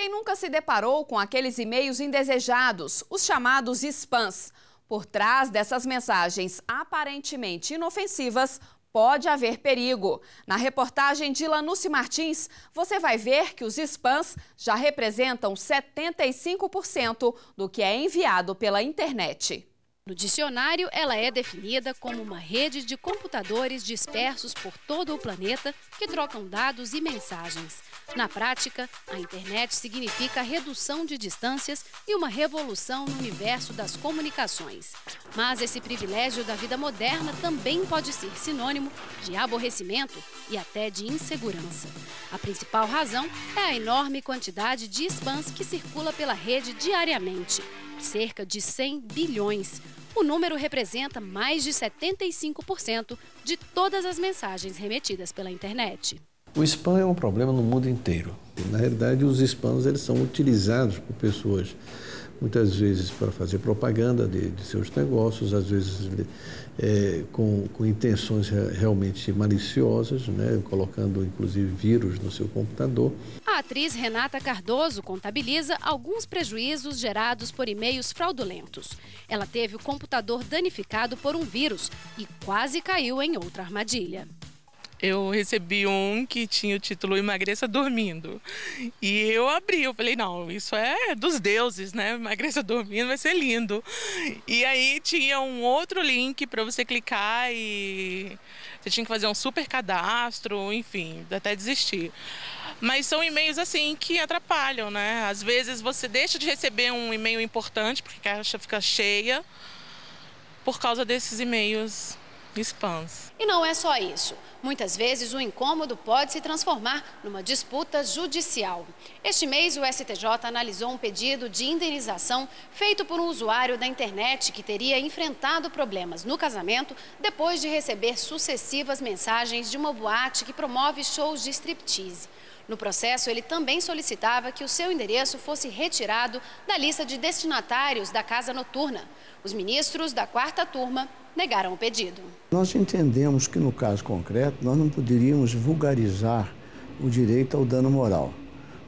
Quem nunca se deparou com aqueles e-mails indesejados, os chamados spams? Por trás dessas mensagens aparentemente inofensivas, pode haver perigo. Na reportagem de Lanusse Martins, você vai ver que os spams já representam 75% do que é enviado pela internet. No dicionário, ela é definida como uma rede de computadores dispersos por todo o planeta que trocam dados e mensagens. Na prática, a internet significa redução de distâncias e uma revolução no universo das comunicações. Mas esse privilégio da vida moderna também pode ser sinônimo de aborrecimento e até de insegurança. A principal razão é a enorme quantidade de spams que circula pela rede diariamente cerca de 100 bilhões. O número representa mais de 75% de todas as mensagens remetidas pela internet. O spam é um problema no mundo inteiro. Na realidade, os spams eles são utilizados por pessoas muitas vezes para fazer propaganda de, de seus negócios, às vezes é, com, com, intenções realmente maliciosas, né? colocando inclusive vírus no seu computador atriz Renata Cardoso contabiliza alguns prejuízos gerados por e-mails fraudulentos. Ela teve o computador danificado por um vírus e quase caiu em outra armadilha. Eu recebi um que tinha o título Emagreça Dormindo. E eu abri, eu falei, não, isso é dos deuses, né? Emagreça Dormindo vai ser lindo. E aí tinha um outro link para você clicar e você tinha que fazer um super cadastro, enfim, até desistir. Mas são e-mails assim que atrapalham, né? Às vezes você deixa de receber um e-mail importante porque a caixa fica cheia por causa desses e-mails spams. E não é só isso. Muitas vezes o incômodo pode se transformar numa disputa judicial. Este mês, o STJ analisou um pedido de indenização feito por um usuário da internet que teria enfrentado problemas no casamento depois de receber sucessivas mensagens de uma boate que promove shows de striptease. No processo, ele também solicitava que o seu endereço fosse retirado da lista de destinatários da casa noturna. Os ministros da quarta turma negaram o pedido. Nós entendemos que, no caso concreto, nós não poderíamos vulgarizar o direito ao dano moral.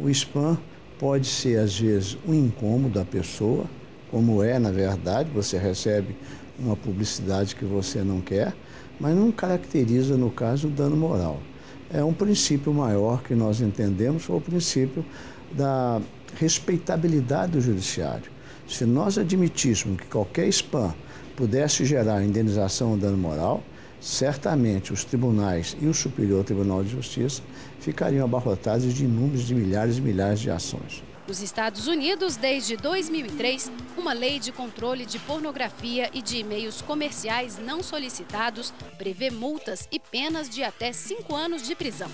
O spam pode ser, às vezes, um incômodo à pessoa, como é, na verdade, você recebe uma publicidade que você não quer, mas não caracteriza, no caso, o dano moral é um princípio maior que nós entendemos, foi o princípio da respeitabilidade do judiciário. Se nós admitíssemos que qualquer spam pudesse gerar indenização ou dano moral, certamente os tribunais e o Superior Tribunal de Justiça ficariam abarrotados de inúmeros de milhares e milhares de ações. Nos Estados Unidos, desde 2003, uma lei de controle de pornografia e de e-mails comerciais não solicitados prevê multas e penas de até cinco anos de prisão.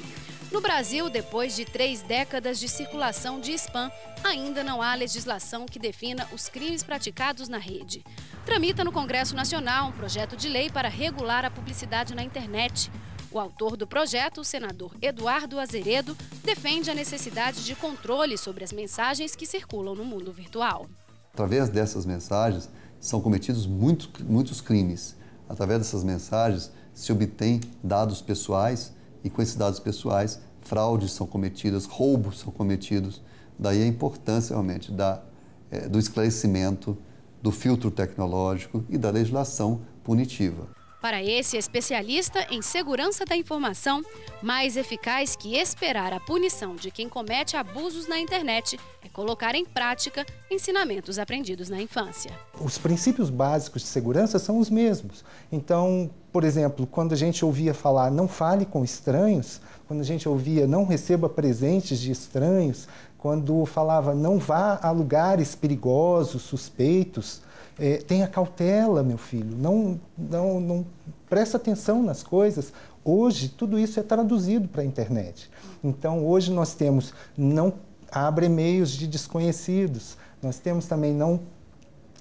No Brasil, depois de três décadas de circulação de spam, ainda não há legislação que defina os crimes praticados na rede. Tramita no Congresso Nacional um projeto de lei para regular a publicidade na internet. O autor do projeto, o senador Eduardo Azeredo, defende a necessidade de controle sobre as mensagens que circulam no mundo virtual. Através dessas mensagens são cometidos muito, muitos crimes. Através dessas mensagens se obtém dados pessoais e com esses dados pessoais fraudes são cometidas, roubos são cometidos. Daí a importância realmente da, é, do esclarecimento, do filtro tecnológico e da legislação punitiva. Para esse especialista em segurança da informação, mais eficaz que esperar a punição de quem comete abusos na internet é colocar em prática ensinamentos aprendidos na infância. Os princípios básicos de segurança são os mesmos. Então, por exemplo, quando a gente ouvia falar não fale com estranhos, quando a gente ouvia não receba presentes de estranhos, quando falava não vá a lugares perigosos, suspeitos, é, tenha cautela, meu filho. Não, não, não presta atenção nas coisas. Hoje tudo isso é traduzido para a internet. Então hoje nós temos não abra e-mails de desconhecidos. Nós temos também não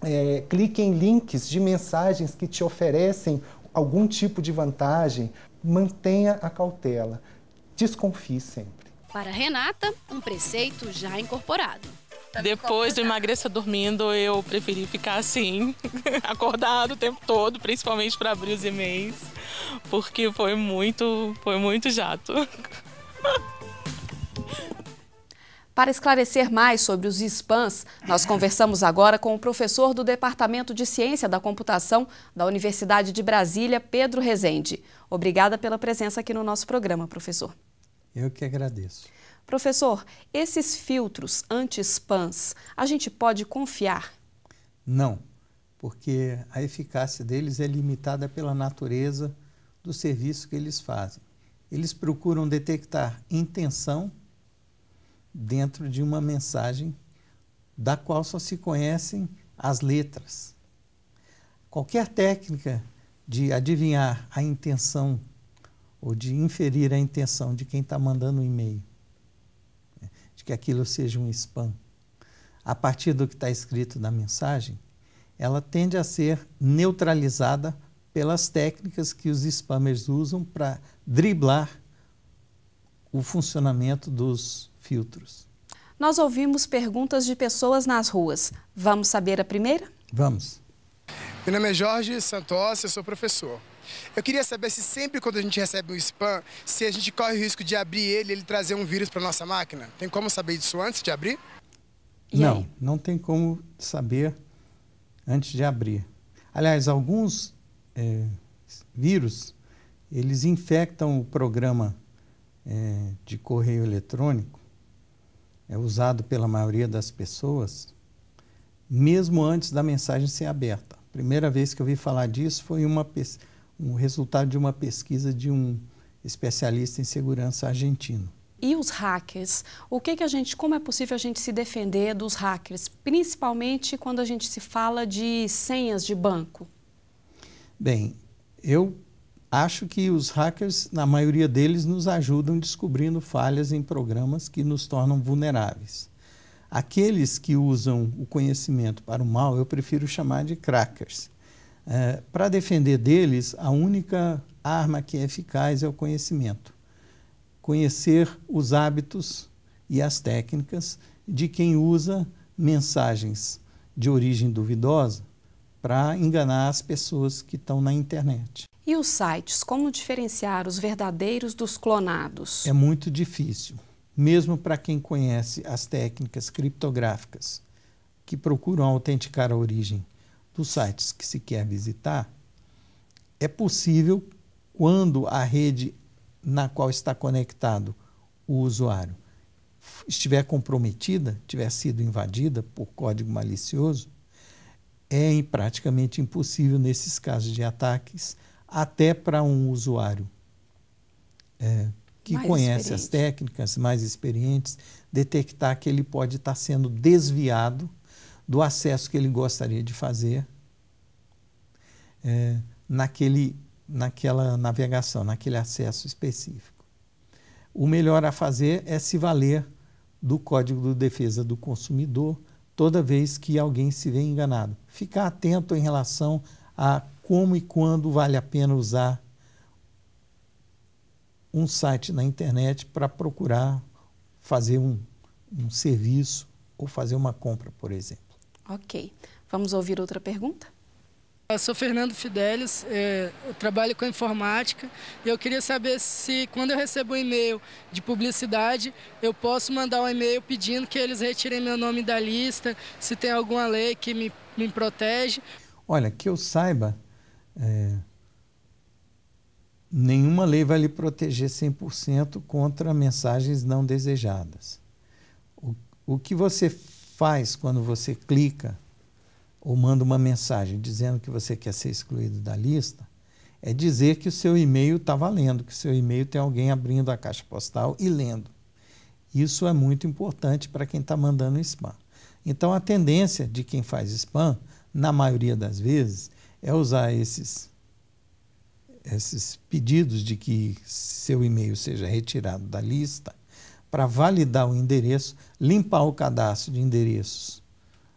é, clique em links de mensagens que te oferecem algum tipo de vantagem. Mantenha a cautela. Desconfie sempre. Para Renata, um preceito já incorporado. Tá Depois do Emagreça Dormindo, eu preferi ficar assim, acordado o tempo todo, principalmente para abrir os e-mails, porque foi muito, foi muito jato. Para esclarecer mais sobre os spams, nós conversamos agora com o professor do Departamento de Ciência da Computação da Universidade de Brasília, Pedro Rezende. Obrigada pela presença aqui no nosso programa, professor. Eu que agradeço. Professor, esses filtros anti-spams, a gente pode confiar? Não, porque a eficácia deles é limitada pela natureza do serviço que eles fazem. Eles procuram detectar intenção dentro de uma mensagem da qual só se conhecem as letras. Qualquer técnica de adivinhar a intenção ou de inferir a intenção de quem está mandando o um e-mail, né, de que aquilo seja um spam, a partir do que está escrito na mensagem, ela tende a ser neutralizada pelas técnicas que os spammers usam para driblar o funcionamento dos filtros. Nós ouvimos perguntas de pessoas nas ruas. Vamos saber a primeira? Vamos. Meu nome é Jorge Santos. eu sou professor. Eu queria saber se sempre quando a gente recebe um spam, se a gente corre o risco de abrir ele, ele trazer um vírus para nossa máquina. Tem como saber disso antes de abrir? não, não tem como saber antes de abrir. Aliás, alguns é, vírus eles infectam o programa é, de correio eletrônico, é usado pela maioria das pessoas, mesmo antes da mensagem ser aberta. Primeira vez que eu vi falar disso foi uma pessoa o resultado de uma pesquisa de um especialista em segurança argentino. E os hackers? O que, que a gente, como é possível a gente se defender dos hackers, principalmente quando a gente se fala de senhas de banco? Bem, eu acho que os hackers, na maioria deles, nos ajudam descobrindo falhas em programas que nos tornam vulneráveis. Aqueles que usam o conhecimento para o mal, eu prefiro chamar de crackers. É, para defender deles, a única arma que é eficaz é o conhecimento. Conhecer os hábitos e as técnicas de quem usa mensagens de origem duvidosa para enganar as pessoas que estão na internet. E os sites, como diferenciar os verdadeiros dos clonados? É muito difícil, mesmo para quem conhece as técnicas criptográficas que procuram autenticar a origem dos sites que se quer visitar, é possível quando a rede na qual está conectado o usuário estiver comprometida, tiver sido invadida por código malicioso, é praticamente impossível nesses casos de ataques, até para um usuário é, que mais conhece as técnicas, mais experientes, detectar que ele pode estar sendo desviado do acesso que ele gostaria de fazer é, naquele, naquela navegação, naquele acesso específico. O melhor a fazer é se valer do Código de Defesa do Consumidor toda vez que alguém se vê enganado. Ficar atento em relação a como e quando vale a pena usar um site na internet para procurar fazer um, um serviço ou fazer uma compra, por exemplo. Ok. Vamos ouvir outra pergunta? Eu sou Fernando Fidelis, é, eu trabalho com informática e eu queria saber se quando eu recebo um e-mail de publicidade, eu posso mandar um e-mail pedindo que eles retirem meu nome da lista, se tem alguma lei que me, me protege. Olha, que eu saiba, é, nenhuma lei vai lhe proteger 100% contra mensagens não desejadas. O, o que você faz quando você clica ou manda uma mensagem dizendo que você quer ser excluído da lista é dizer que o seu e-mail está valendo, que o seu e-mail tem alguém abrindo a caixa postal e lendo. Isso é muito importante para quem está mandando spam. Então, a tendência de quem faz spam, na maioria das vezes, é usar esses, esses pedidos de que seu e-mail seja retirado da lista para validar o endereço, limpar o cadastro de endereços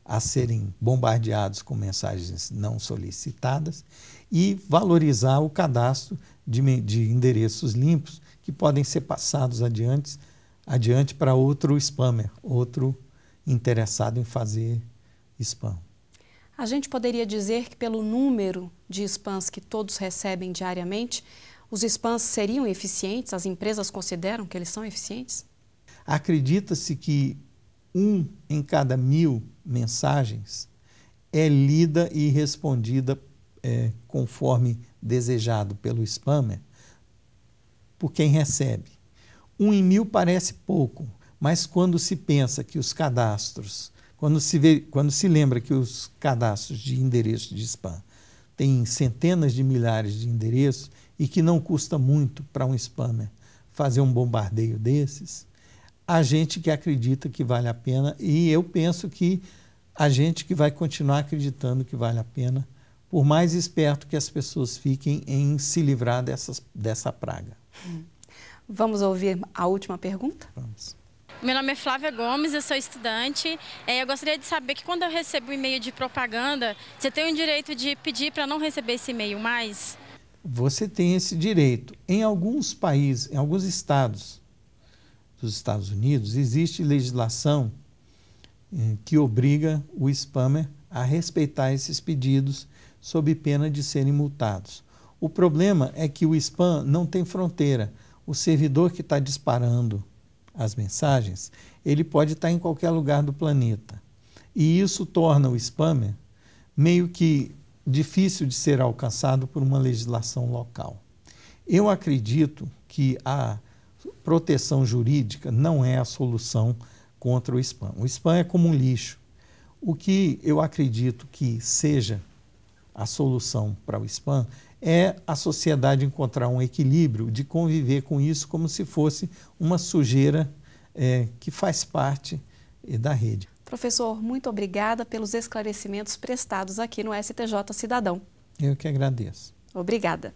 a serem bombardeados com mensagens não solicitadas e valorizar o cadastro de, de endereços limpos que podem ser passados adiante, adiante para outro spammer, outro interessado em fazer spam. A gente poderia dizer que, pelo número de spams que todos recebem diariamente, os spams seriam eficientes? As empresas consideram que eles são eficientes? Acredita-se que um em cada mil mensagens é lida e respondida é, conforme desejado pelo spammer por quem recebe. Um em mil parece pouco, mas quando se pensa que os cadastros, quando se, vê, quando se lembra que os cadastros de endereço de spam têm centenas de milhares de endereços e que não custa muito para um spammer fazer um bombardeio desses, a gente que acredita que vale a pena e eu penso que a gente que vai continuar acreditando que vale a pena, por mais esperto que as pessoas fiquem em se livrar dessas, dessa praga. Hum. Vamos ouvir a última pergunta? Vamos. Meu nome é Flávia Gomes, eu sou estudante. É, eu gostaria de saber que quando eu recebo um e-mail de propaganda, você tem o direito de pedir para não receber esse e-mail mais? Você tem esse direito. Em alguns países, em alguns estados, dos Estados Unidos, existe legislação eh, que obriga o spammer a respeitar esses pedidos sob pena de serem multados. O problema é que o spam não tem fronteira. O servidor que está disparando as mensagens, ele pode estar tá em qualquer lugar do planeta. E isso torna o spammer meio que difícil de ser alcançado por uma legislação local. Eu acredito que a proteção jurídica não é a solução contra o spam. O spam é como um lixo. O que eu acredito que seja a solução para o spam é a sociedade encontrar um equilíbrio de conviver com isso como se fosse uma sujeira é, que faz parte é, da rede. Professor, muito obrigada pelos esclarecimentos prestados aqui no STJ Cidadão. Eu que agradeço. Obrigada.